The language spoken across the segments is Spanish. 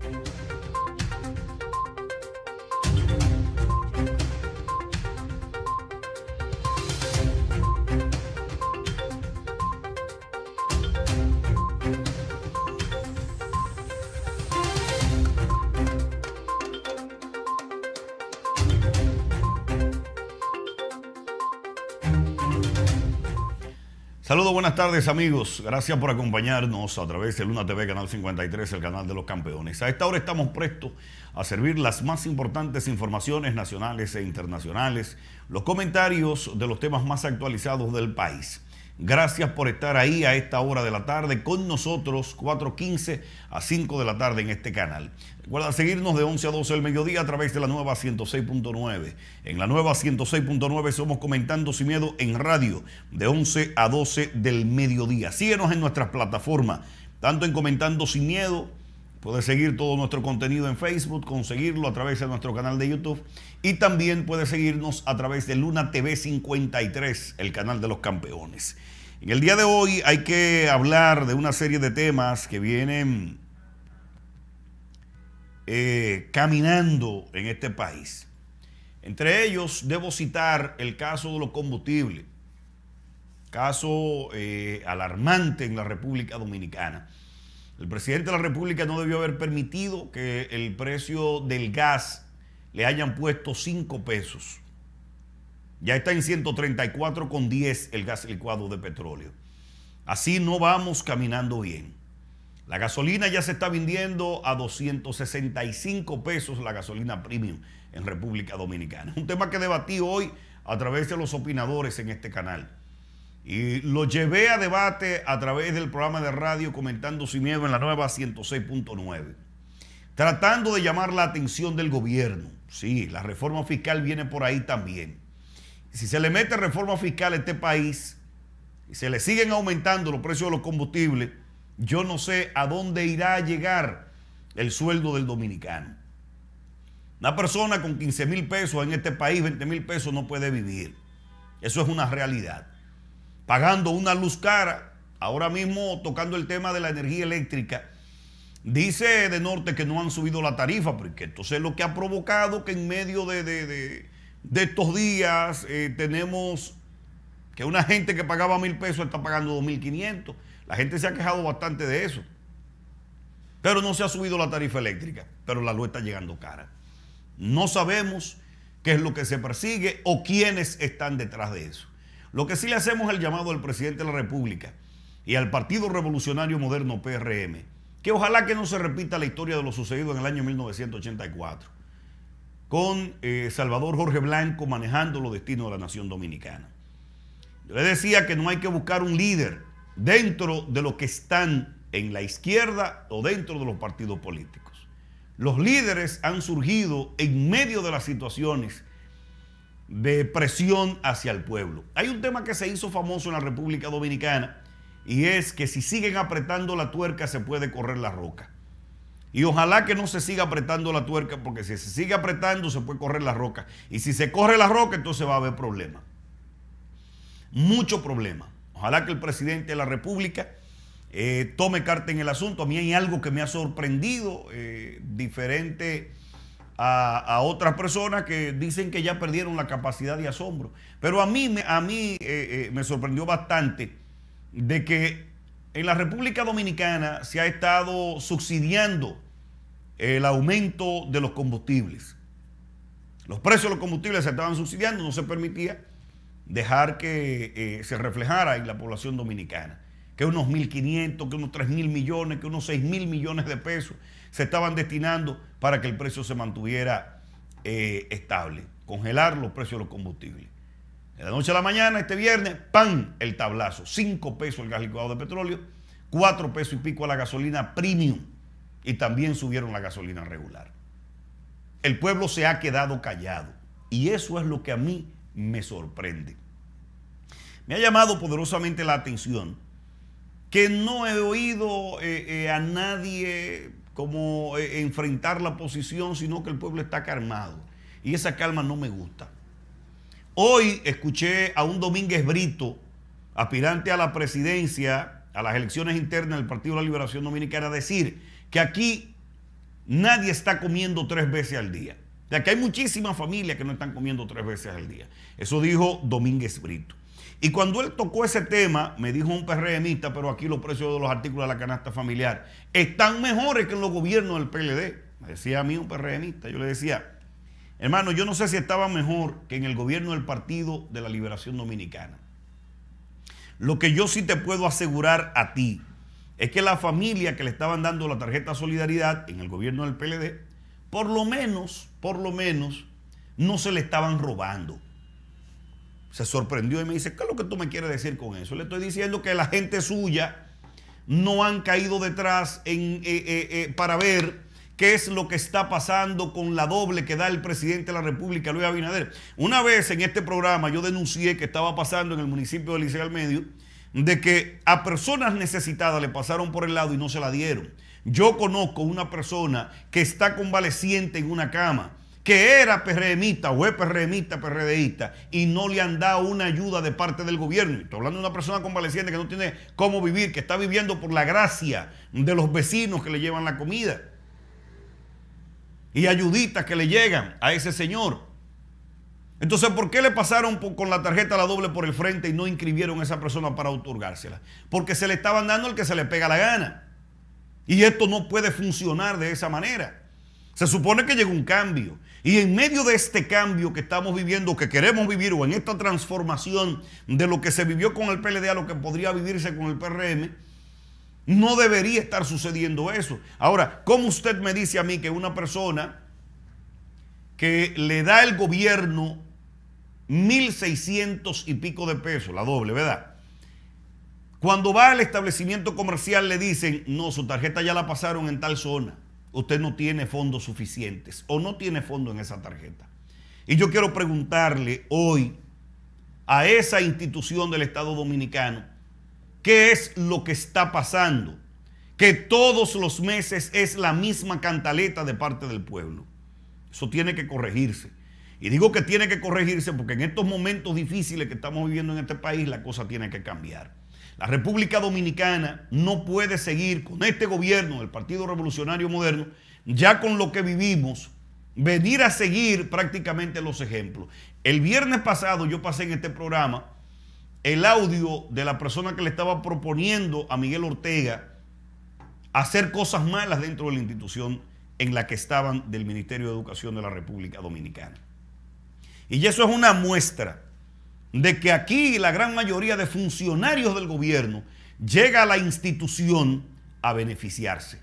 Thank you. Saludos, buenas tardes amigos. Gracias por acompañarnos a través de Luna TV, Canal 53, el canal de los campeones. A esta hora estamos prestos a servir las más importantes informaciones nacionales e internacionales, los comentarios de los temas más actualizados del país. Gracias por estar ahí a esta hora de la tarde con nosotros, 4.15 a 5 de la tarde en este canal. Recuerda seguirnos de 11 a 12 del mediodía a través de la nueva 106.9. En la nueva 106.9 somos comentando sin miedo en radio de 11 a 12 del mediodía. Síguenos en nuestras plataformas, tanto en comentando sin miedo Puedes seguir todo nuestro contenido en Facebook, conseguirlo a través de nuestro canal de YouTube y también puedes seguirnos a través de Luna TV 53, el canal de los campeones. En el día de hoy hay que hablar de una serie de temas que vienen eh, caminando en este país. Entre ellos debo citar el caso de los combustibles, caso eh, alarmante en la República Dominicana. El presidente de la República no debió haber permitido que el precio del gas le hayan puesto 5 pesos. Ya está en 134,10 el gas licuado de petróleo. Así no vamos caminando bien. La gasolina ya se está vendiendo a 265 pesos la gasolina premium en República Dominicana. Un tema que debatí hoy a través de los opinadores en este canal. Y lo llevé a debate a través del programa de radio Comentando Sin Miedo en la nueva 106.9, tratando de llamar la atención del gobierno. Sí, la reforma fiscal viene por ahí también. Si se le mete reforma fiscal a este país y se le siguen aumentando los precios de los combustibles, yo no sé a dónde irá a llegar el sueldo del dominicano. Una persona con 15 mil pesos en este país, 20 mil pesos, no puede vivir. Eso es una realidad pagando una luz cara. Ahora mismo tocando el tema de la energía eléctrica, dice de norte que no han subido la tarifa, porque entonces lo que ha provocado que en medio de, estos días eh, tenemos que una gente que pagaba mil pesos está pagando 2.500. La gente se ha quejado bastante de eso. Pero no se ha subido la tarifa eléctrica, pero la luz está llegando cara. No sabemos qué es lo que se persigue o quiénes están detrás de eso. Lo que sí le hacemos es el llamado al presidente de la República y al Partido Revolucionario Moderno PRM, que ojalá que no se repita la historia de lo sucedido en el año 1984, con eh, Salvador Jorge Blanco manejando los destinos de la nación dominicana. Yo le decía que no hay que buscar un líder dentro de lo que están en la izquierda o dentro de los partidos políticos. Los líderes han surgido en medio de las situaciones de presión hacia el pueblo. Hay un tema que se hizo famoso en la República Dominicana y es que si siguen apretando la tuerca se puede correr la roca. Y ojalá que no se siga apretando la tuerca porque si se sigue apretando se puede correr la roca. Y si se corre la roca entonces va a haber problema. Mucho problema. Ojalá que el presidente de la República eh, tome carta en el asunto. A mí hay algo que me ha sorprendido, eh, diferente a, otras personas que dicen que ya perdieron la capacidad de asombro. Pero a mí, a mí eh, eh, me sorprendió bastante de que en la República Dominicana se ha estado subsidiando el aumento de los combustibles. Los precios de los combustibles se estaban subsidiando, no se permitía dejar que eh, se reflejara en la población dominicana que unos 1.500, que unos 3.000 millones, que unos 6.000 millones de pesos se estaban destinando para que el precio se mantuviera eh, estable, congelar los precios de los combustibles. De la noche a la mañana, este viernes, ¡pam! El tablazo. 5 pesos el gas licuado de petróleo, 4 pesos y pico a la gasolina premium. Y también subieron la gasolina regular. El pueblo se ha quedado callado. Y eso es lo que a mí me sorprende. Me ha llamado poderosamente la atención que no he oído eh, eh, a nadie como eh, enfrentar la posición, sino que el pueblo está calmado. Y esa calma no me gusta. Hoy escuché a un Domínguez Brito, aspirante a la presidencia, a las elecciones internas del Partido de la Liberación Dominicana, decir que aquí nadie está comiendo tres veces al día. De que hay muchísimas familias que no están comiendo tres veces al día. Eso dijo Domínguez Brito. Y cuando él tocó ese tema, me dijo un PRMista, pero aquí los precios de los artículos de la canasta familiar están mejores que en los gobiernos del PLD. Me decía a mí un PRMista, yo le decía, hermano, yo no sé si estaba mejor que en el gobierno del Partido de la Liberación Dominicana. Lo que yo sí te puedo asegurar a ti es que la familia que le estaban dando la tarjeta Solidaridad en el gobierno del PLD, por lo menos, por lo menos, no se le estaban robando se sorprendió y me dice, ¿qué es lo que tú me quieres decir con eso? Le estoy diciendo que la gente suya no han caído detrás eh, eh, eh, para ver qué es lo que está pasando con la doble que da el presidente de la República, Luis Abinader. Una vez en este programa yo denuncié que estaba pasando en el municipio de Liceo al Medio, de que a personas necesitadas le pasaron por el lado y no se la dieron. Yo conozco una persona que está convaleciente en una cama que era PRMista o es PRMista, PRDista, y no le han dado una ayuda de parte del gobierno. Estoy hablando de una persona convaleciente que no tiene cómo vivir, que está viviendo por la gracia de los vecinos que le llevan la comida y ayuditas que le llegan a ese señor. Entonces, ¿por qué le pasaron con la tarjeta a la doble por el frente y no inscribieron a esa persona para otorgársela? Porque se le estaban dando el que se le pega la gana. Y esto no puede funcionar de esa manera. Se supone que llegó un cambio. Y en medio de este cambio que estamos viviendo, que queremos vivir, o en esta transformación de lo que se vivió con el PLD a lo que podría vivirse con el PRM, no debería estar sucediendo eso. Ahora, ¿cómo usted me dice a mí que una persona que le da el gobierno 1.600 y pico de pesos, la doble, ¿verdad? Cuando va al establecimiento comercial le dicen, no, su tarjeta ya la pasaron en tal zona usted no tiene fondos suficientes o no tiene fondo en esa tarjeta. Y yo quiero preguntarle hoy a esa institución del Estado Dominicano qué es lo que está pasando, que todos los meses es la misma cantaleta de parte del pueblo. Eso tiene que corregirse. Y digo que tiene que corregirse porque en estos momentos difíciles que estamos viviendo en este país la cosa tiene que cambiar. La República Dominicana no puede seguir con este gobierno del Partido Revolucionario Moderno, ya con lo que vivimos, venir a seguir prácticamente los ejemplos. El viernes pasado yo pasé en este programa el audio de la persona que le estaba proponiendo a Miguel Ortega hacer cosas malas dentro de la institución en la que estaban del Ministerio de Educación de la República Dominicana. Y eso es una muestra de que aquí la gran mayoría de funcionarios del gobierno llega a la institución a beneficiarse,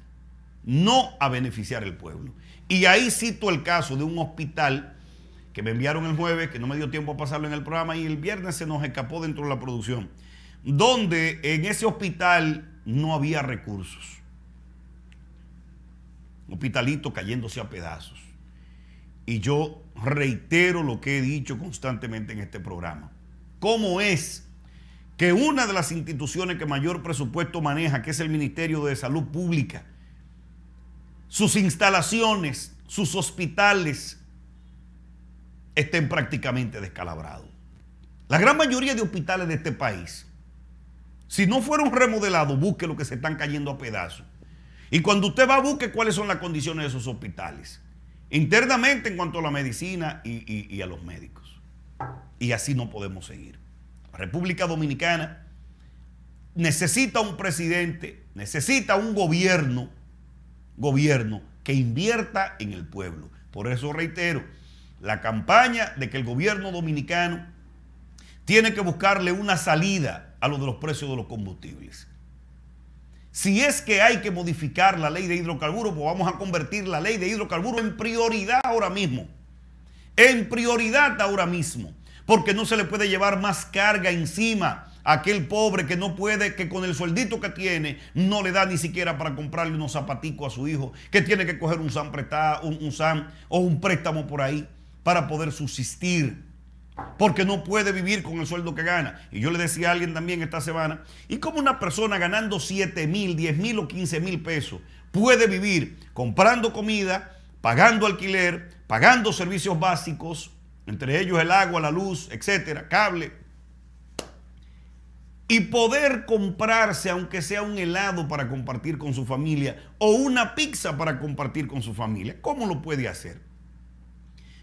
no a beneficiar al pueblo. Y ahí cito el caso de un hospital que me enviaron el jueves, que no me dio tiempo a pasarlo en el programa, y el viernes se nos escapó dentro de la producción, donde en ese hospital no había recursos. hospitalito cayéndose a pedazos. Y yo reitero lo que he dicho constantemente en este programa cómo es que una de las instituciones que mayor presupuesto maneja, que es el Ministerio de Salud Pública, sus instalaciones, sus hospitales, estén prácticamente descalabrados. La gran mayoría de hospitales de este país, si no fueron remodelados, busque lo que se están cayendo a pedazos. Y cuando usted va, busque cuáles son las condiciones de esos hospitales, internamente en cuanto a la medicina y, y a los médicos. Y así no podemos seguir. La República Dominicana necesita un presidente, necesita un gobierno, gobierno que invierta en el pueblo. Por eso reitero, la campaña de que el gobierno dominicano tiene que buscarle una salida a lo de los precios de los combustibles. Si es que hay que modificar la ley de hidrocarburos, pues vamos a convertir la ley de hidrocarburos en prioridad ahora mismo en prioridad ahora mismo, porque no se le puede llevar más carga encima a aquel pobre que no puede, que con el sueldito que tiene no le da ni siquiera para comprarle unos zapaticos a su hijo, que tiene que coger un SAM, un, o un préstamo por ahí para poder subsistir porque no puede vivir con el sueldo que gana. Y yo le decía a alguien también esta semana, ¿y cómo una persona ganando 7 mil, 10 mil o 15 mil pesos puede vivir comprando comida, pagando alquiler, pagando servicios básicos, entre ellos el agua, la luz, etcétera, cable, y poder comprarse, aunque sea un helado para compartir con su familia o una pizza para compartir con su familia. ¿Cómo lo puede hacer?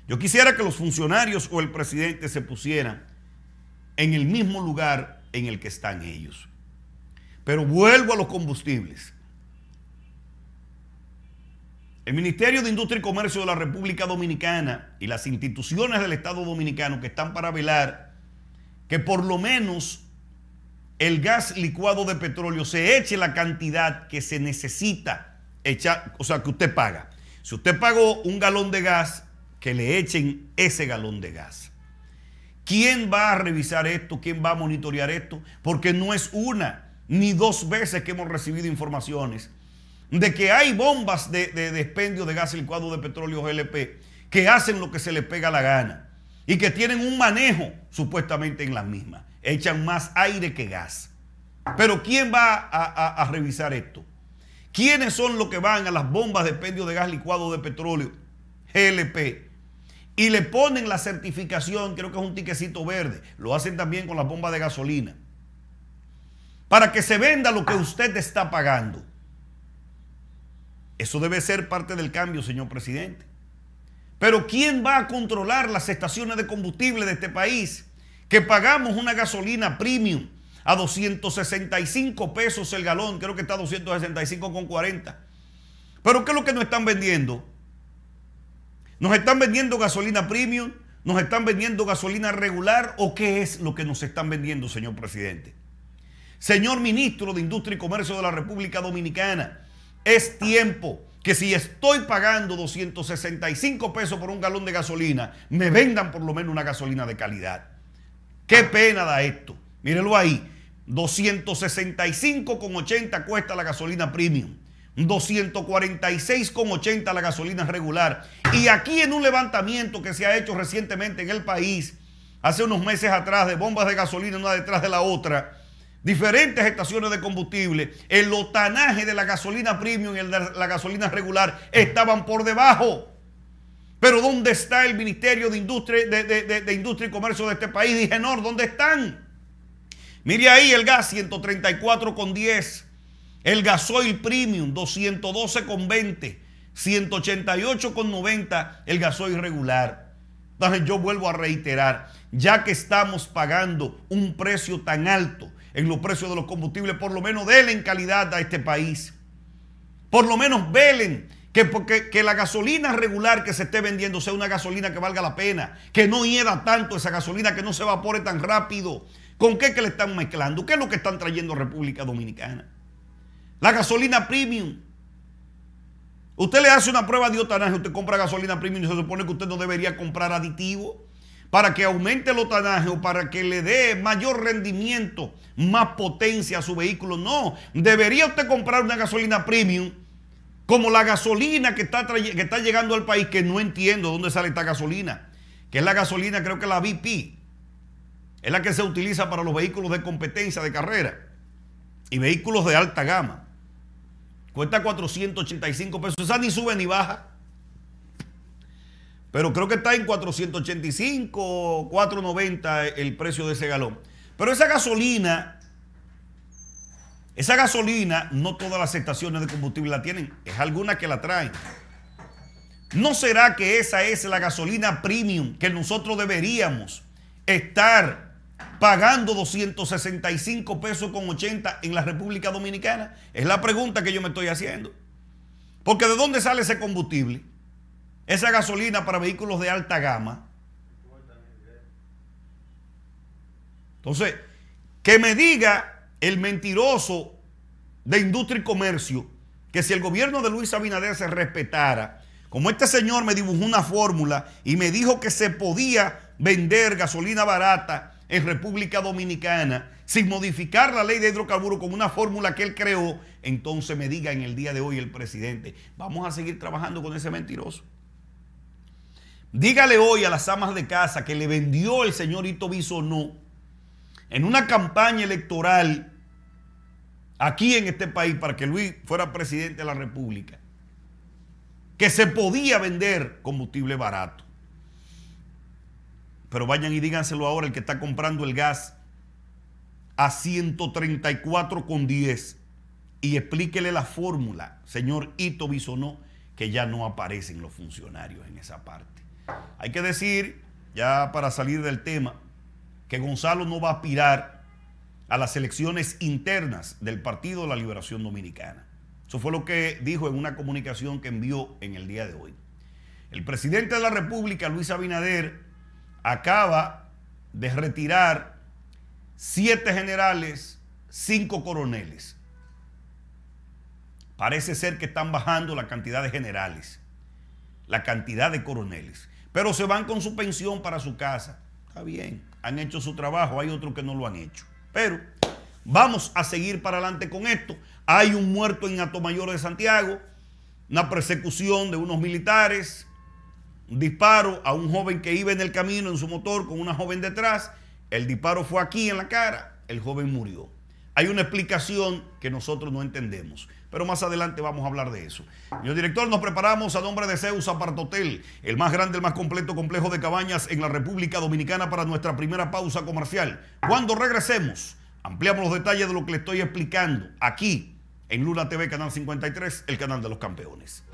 Yo quisiera que los funcionarios o el presidente se pusieran en el mismo lugar en el que están ellos. Pero vuelvo a los combustibles. El Ministerio de Industria y Comercio de la República Dominicana y las instituciones del Estado Dominicano que están para velar que por lo menos el gas licuado de petróleo se eche la cantidad que se necesita echar, o sea, que usted paga. Si usted pagó un galón de gas, que le echen ese galón de gas. ¿Quién va a revisar esto? ¿Quién va a monitorear esto? Porque no es una ni dos veces que hemos recibido informaciones de que hay bombas de, despendio de gas licuado de petróleo GLP que hacen lo que se les pega la gana y que tienen un manejo supuestamente en las mismas. Echan más aire que gas. Pero ¿quién va a, revisar esto? ¿Quiénes son los que van a las bombas de despendio de gas licuado de petróleo GLP? Y le ponen la certificación, creo que es un tiquecito verde. Lo hacen también con las bombas de gasolina. Para que se venda lo que ah. usted está pagando. Eso debe ser parte del cambio, señor presidente. Pero ¿quién va a controlar las estaciones de combustible de este país? Que pagamos una gasolina premium a 265 pesos el galón, creo que está a 265,40. Pero ¿qué es lo que nos están vendiendo? ¿Nos están vendiendo gasolina premium? ¿Nos están vendiendo gasolina regular? ¿O qué es lo que nos están vendiendo, señor presidente? Señor ministro de Industria y Comercio de la República Dominicana, es tiempo que si estoy pagando 265 pesos por un galón de gasolina, me vendan por lo menos una gasolina de calidad. Qué pena da esto. Mírenlo ahí. 265,80 cuesta la gasolina premium. 246,80 la gasolina regular. Y aquí en un levantamiento que se ha hecho recientemente en el país, hace unos meses atrás, de bombas de gasolina una detrás de la otra, diferentes estaciones de combustible, el lotanaje de la gasolina premium y el la gasolina regular estaban por debajo. Pero ¿dónde está el Ministerio de Industria, de, de Industria y Comercio de este país? Dije, no, ¿dónde están? Mire ahí el gas 134,10, el gasoil premium 212,20, 188,90 el gasoil regular. Entonces yo vuelvo a reiterar, ya que estamos pagando un precio tan alto en los precios de los combustibles, por lo menos den calidad a este país. Por lo menos velen que, la gasolina regular que se esté vendiendo sea una gasolina que valga la pena, que no hiera tanto esa gasolina, que no se evapore tan rápido. ¿Con qué que le están mezclando? ¿Qué es lo que están trayendo a República Dominicana? La gasolina premium. Usted le hace una prueba de otanaje, usted compra gasolina premium y se supone que usted no debería comprar aditivo para que aumente el otanaje o para que le dé mayor rendimiento, más potencia a su vehículo. No, debería usted comprar una gasolina premium como la gasolina que está, que está llegando al país, que no entiendo dónde sale esta gasolina, que es la gasolina, creo que la VP. es la que se utiliza para los vehículos de competencia de carrera y vehículos de alta gama. Cuesta 485 pesos, esa ni sube ni baja. Pero creo que está en 485, 490 el precio de ese galón. Pero esa gasolina, esa gasolina, no todas las estaciones de combustible la tienen, es alguna que la traen. ¿No será que esa es la gasolina premium que nosotros deberíamos estar pagando 265 pesos con 80 en la República Dominicana? Es la pregunta que yo me estoy haciendo. Porque ¿de dónde sale ese combustible? esa gasolina para vehículos de alta gama. Entonces, que me diga el mentiroso de industria y comercio que si el gobierno de Luis Abinader se respetara, como este señor me dibujó una fórmula y me dijo que se podía vender gasolina barata en República Dominicana sin modificar la ley de hidrocarburos como una fórmula que él creó, entonces me diga en el día de hoy el presidente, vamos a seguir trabajando con ese mentiroso. Dígale hoy a las amas de casa que le vendió el señor Ito no en una campaña electoral aquí en este país para que Luis fuera presidente de la República, que se podía vender combustible barato. Pero vayan y díganselo ahora el que está comprando el gas a 134,10 y explíquele la fórmula, señor Ito Bisonó, que ya no aparecen los funcionarios en esa parte. Hay que decir, ya para salir del tema, que Gonzalo no va a aspirar a las elecciones internas del Partido de la Liberación Dominicana. Eso fue lo que dijo en una comunicación que envió en el día de hoy. El presidente de la República, Luis Abinader, acaba de retirar siete generales, cinco coroneles. Parece ser que están bajando la cantidad de generales, la cantidad de coroneles pero se van con su pensión para su casa. Está bien, han hecho su trabajo, hay otros que no lo han hecho. Pero vamos a seguir para adelante con esto. Hay un muerto en Atomayor de Santiago, una persecución de unos militares, un disparo a un joven que iba en el camino en su motor con una joven detrás. El disparo fue aquí en la cara, el joven murió hay una explicación que nosotros no entendemos. Pero más adelante vamos a hablar de eso. Señor director, nos preparamos a nombre de Zeus Apartotel, el más grande, el más completo complejo de cabañas en la República Dominicana para nuestra primera pausa comercial. Cuando regresemos, ampliamos los detalles de lo que le estoy explicando aquí en Luna TV, Canal 53, el canal de los campeones.